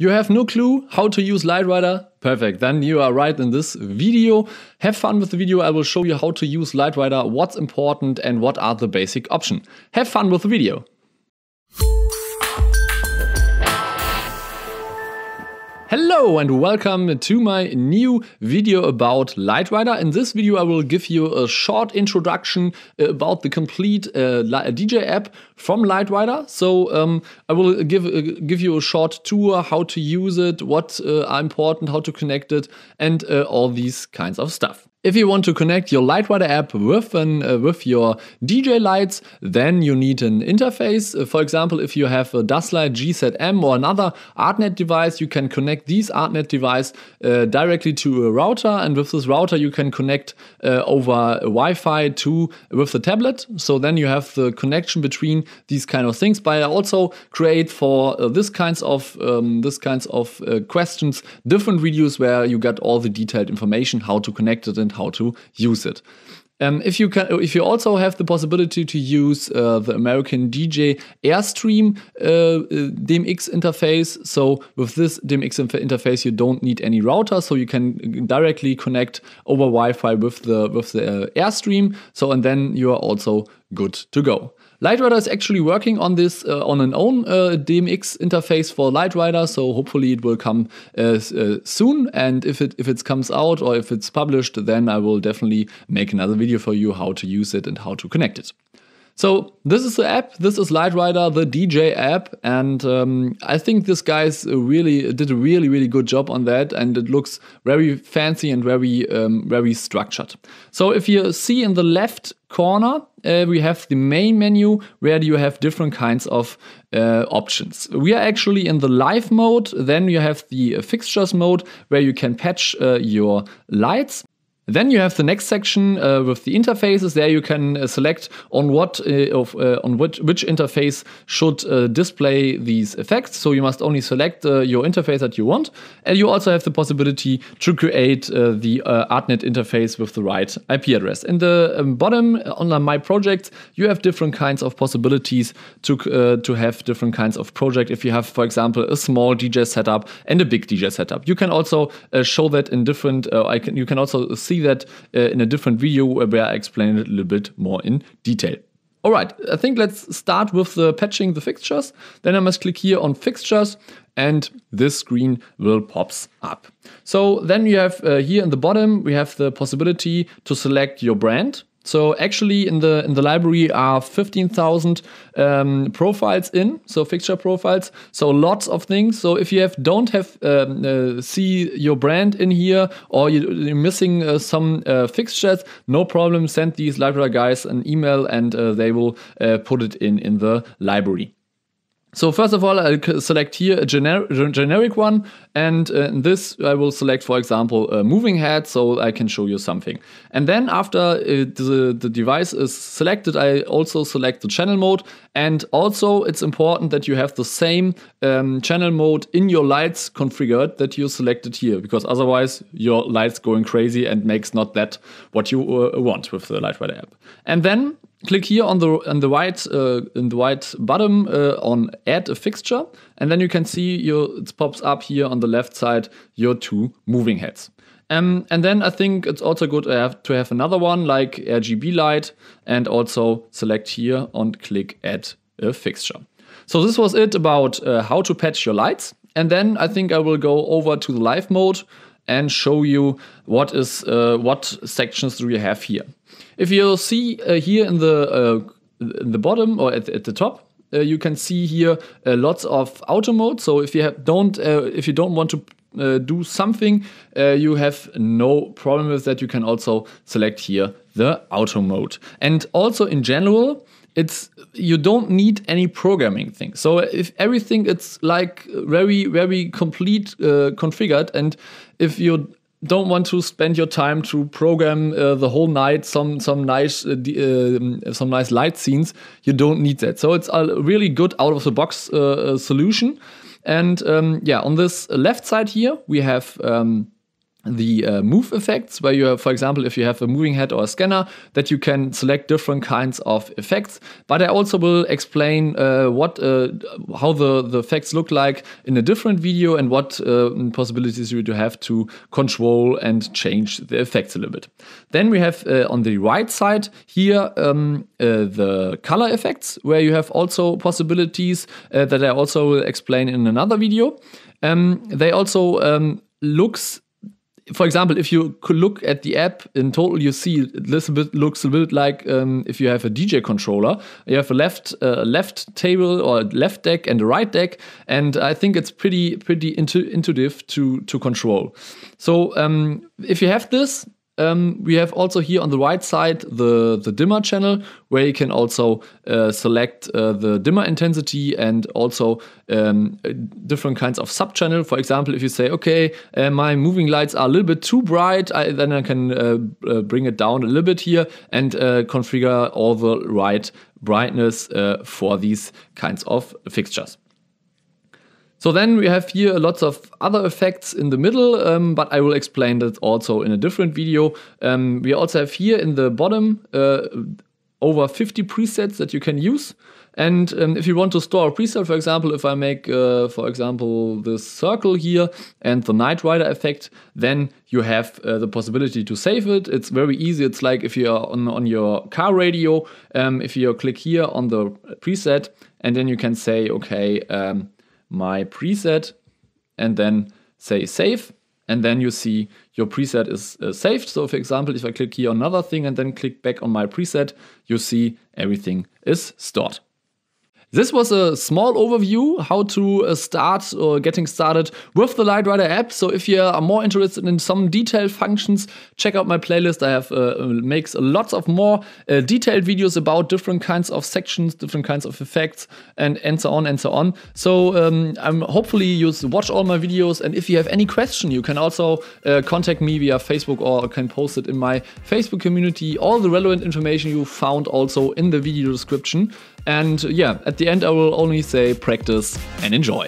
You have no clue how to use LightRider? Perfect, then you are right in this video. Have fun with the video, I will show you how to use LightRider, what's important and what are the basic options. Have fun with the video. Hello and welcome to my new video about Lightrider. In this video I will give you a short introduction about the complete uh, DJ app from Lightrider. So um, I will give, uh, give you a short tour, how to use it, what uh, are important, how to connect it and uh, all these kinds of stuff. If you want to connect your Lightwater app with, an, uh, with your DJ lights, then you need an interface. Uh, for example, if you have a Dustlight GZM or another ArtNet device, you can connect these ArtNet device uh, directly to a router. And with this router, you can connect uh, over Wi-Fi to with the tablet. So then you have the connection between these kind of things. But I also create for uh, this kinds of um, this kinds of uh, questions different videos where you get all the detailed information, how to connect it and how to use it. Um, if you can, if you also have the possibility to use uh, the American DJ Airstream uh, uh, DMX interface, so with this DMX interface, you don't need any router, so you can directly connect over Wi-Fi with the with the uh, Airstream. So and then you are also good to go. Lightrider is actually working on this uh, on an own uh, DMX interface for Lightrider, so hopefully it will come uh, uh, soon. And if it if it comes out or if it's published, then I will definitely make another video for you how to use it and how to connect it. So this is the app. This is Lightrider, the DJ app, and um, I think this guys really did a really really good job on that, and it looks very fancy and very um, very structured. So if you see in the left corner, uh, we have the main menu where you have different kinds of uh, options. We are actually in the live mode. Then you have the fixtures mode where you can patch uh, your lights. Then you have the next section uh, with the interfaces. There you can uh, select on what uh, of, uh, on which, which interface should uh, display these effects. So you must only select uh, your interface that you want. And you also have the possibility to create the ArtNet interface with the right IP address. In the um, bottom on My Projects, you have different kinds of possibilities to to have different kinds of project. If you have, for example, a small DJ setup and a big DJ setup, you can also show that in different. I can you can also see see that uh, in a different video where I explain it a little bit more in detail. All right, I think let's start with the patching the fixtures. Then I must click here on fixtures and this screen will pops up. So then you have uh, here in the bottom, we have the possibility to select your brand. So actually, in the in the library are fifteen thousand um, profiles in, so fixture profiles. So lots of things. So if you have don't have um, uh, see your brand in here, or you, are missing uh, some uh, fixtures, no problem. Send these library guys an email, and uh, they will uh, put it in in the library. So first of all, I'll select here a gener generic one. And uh, in this, I will select, for example, a moving head so I can show you something. And then after it, uh, the, the device is selected, I also select the channel mode. And also it's important that you have the same um, channel mode in your lights configured that you selected here, because otherwise your lights going crazy and makes not that what you uh, want with the Lightweight app. And then click here on the on the right uh, in the right bottom uh, on add a fixture and then you can see your it pops up here on the left side your two moving heads um, and then I think it's also good to have, to have another one like RGB light and also select here and click add a fixture. So this was it about uh, how to patch your lights. And then I think I will go over to the live mode and show you what is uh, what sections do you have here. If you see uh, here in the uh, in the bottom or at, at the top, uh, you can see here uh, lots of auto mode. So if you have, don't if you don't want to do something, you have no problem with that. You can also select here the auto mode. And also in general, it's you don't need any programming thing. So if everything it's like very very complete uh, configured, and if you don't want to spend your time to program uh, the whole night some some nice uh, uh, some nice light scenes you don't need that so it's a really good out of the box uh, uh, solution and um, yeah on this left side here we have um, the uh, move effects where you have, for example if you have a moving head or a scanner that you can select different kinds of effects but i also will explain uh, what uh, how the, the effects look like in a different video and what uh, possibilities you do have to control and change the effects a little bit then we have uh, on the right side here um, uh, the color effects where you have also possibilities that i also will explain in another video um, they also um, looks for example, if you could look at the app in total, you see it bit looks a bit like um, if you have a DJ controller. You have a left uh, left table or left deck and a right deck, and I think it's pretty pretty intu intuitive to to control. So um, if you have this, um, we have also here on the right side the, the dimmer channel where you can also uh, select uh, the dimmer intensity and also um, different kinds of sub channel. For example, if you say, okay, uh, my moving lights are a little bit too bright, I, then I can uh, uh, bring it down a little bit here and uh, configure all the right brightness for these kinds of fixtures. So then we have here lots of other effects in the middle, um, but I will explain that also in a different video. Um, we also have here in the bottom uh, over 50 presets that you can use. And um, if you want to store a preset, for example, if I make, uh, for example, this circle here and the Knight Rider effect, then you have uh, the possibility to save it. It's very easy. It's like if you're on, on your car radio, um, if you click here on the preset, and then you can say, okay, um, my preset and then say save. And then you see your preset is uh, saved. So, for example, if I click here another thing and then click back on my preset, you see everything is stored. This was a small overview how to uh, start or uh, getting started with the LightRider app. So if you are more interested in some detailed functions, check out my playlist. I have uh, uh, makes lots of more uh, detailed videos about different kinds of sections, different kinds of effects, and and so on and so on. So um, I'm hopefully you watch all my videos. And if you have any question, you can also contact me via Facebook or can post it in my Facebook community. All the relevant information you found also in the video description. And yeah, at at the end, I will only say practice and enjoy.